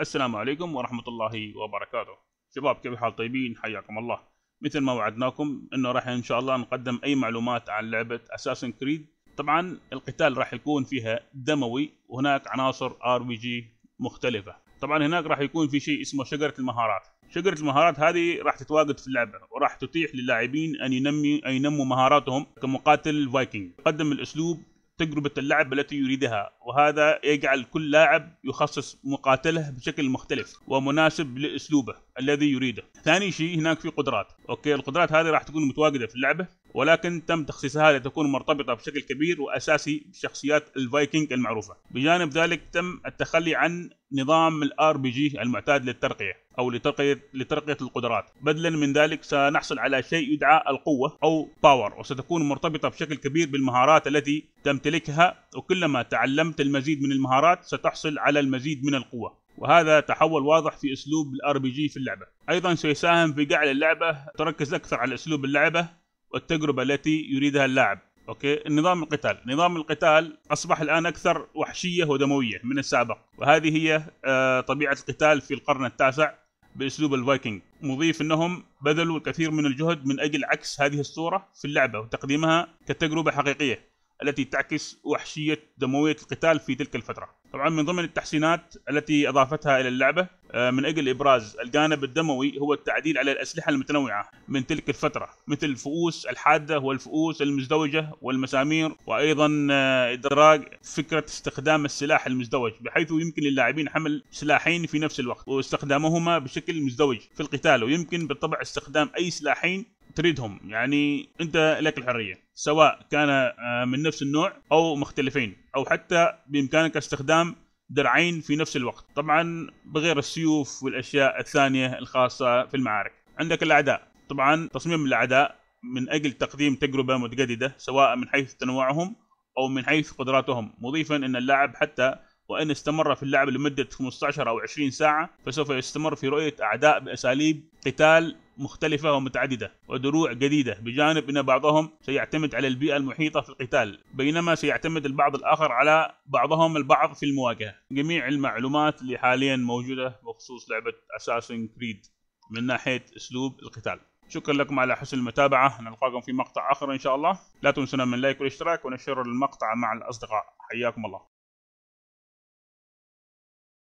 السلام عليكم ورحمة الله وبركاته شباب كيف الحال طيبين حياكم الله مثل ما وعدناكم انه راح ان شاء الله نقدم اي معلومات عن لعبة اساسن كريد طبعا القتال راح يكون فيها دموي وهناك عناصر ار بي جي مختلفة طبعا هناك راح يكون في شيء اسمه شجرة المهارات شجرة المهارات هذه راح تتواجد في اللعبة وراح تتيح للاعبين ان ينمي ان ينموا مهاراتهم كمقاتل فايكنج قدم الاسلوب تجربة اللعب التي يريدها وهذا يجعل كل لاعب يخصص مقاتله بشكل مختلف ومناسب لاسلوبه الذي يريده. ثاني شيء هناك في قدرات، اوكي القدرات هذه راح تكون متواجده في اللعبه ولكن تم تخصيصها لتكون مرتبطه بشكل كبير واساسي بشخصيات الفايكنج المعروفه. بجانب ذلك تم التخلي عن نظام الار بي جي المعتاد للترقيه او لترقيه لترقيه القدرات، بدلا من ذلك سنحصل على شيء يدعى القوه او باور وستكون مرتبطه بشكل كبير بالمهارات التي تمتلكها وكلما تعلمت تعلمت المزيد من المهارات ستحصل على المزيد من القوة وهذا تحول واضح في اسلوب الار بي جي في اللعبه ايضا سيساهم في جعل اللعبه تركز اكثر على اسلوب اللعبه والتجربه التي يريدها اللاعب اوكي نظام القتال نظام القتال اصبح الان اكثر وحشيه ودمويه من السابق وهذه هي آه، طبيعه القتال في القرن التاسع باسلوب الفايكنج مضيف انهم بذلوا الكثير من الجهد من اجل عكس هذه الصوره في اللعبه وتقديمها كتجربه حقيقيه التي تعكس وحشية دموية القتال في تلك الفترة طبعا من ضمن التحسينات التي أضافتها إلى اللعبة آه، من أجل إبراز الجانب الدموي هو التعديل على الأسلحة المتنوعة من تلك الفترة مثل الفؤوس الحادة والفؤوس المزدوجة والمسامير وأيضا آه، إدراج فكرة استخدام السلاح المزدوج بحيث يمكن للاعبين حمل سلاحين في نفس الوقت واستخدامهما بشكل مزدوج في القتال ويمكن بالطبع استخدام أي سلاحين تريدهم يعني انت لك الحريه سواء كان آه، من نفس النوع او مختلفين او حتى بامكانك استخدام درعين في نفس الوقت طبعا بغير السيوف والاشياء الثانيه الخاصه في المعارك عندك الاعداء طبعا تصميم الاعداء من اجل تقديم تجربه متجدده سواء من حيث تنوعهم او من حيث قدراتهم مضيفا ان اللاعب حتى وإن استمر في اللعب لمدة 15 أو 20 ساعة فسوف يستمر في رؤية أعداء بأساليب قتال مختلفة ومتعددة ودروع جديدة بجانب أن بعضهم سيعتمد على البيئة المحيطة في القتال بينما سيعتمد البعض الآخر على بعضهم البعض في المواجهة جميع المعلومات اللي حاليا موجودة بخصوص لعبة أساسن كريد من ناحية أسلوب القتال شكرا لكم على حسن المتابعة نلقاكم في مقطع آخر إن شاء الله لا تنسونا من لايك والاشتراك ونشر المقطع مع الأصدقاء حياكم الله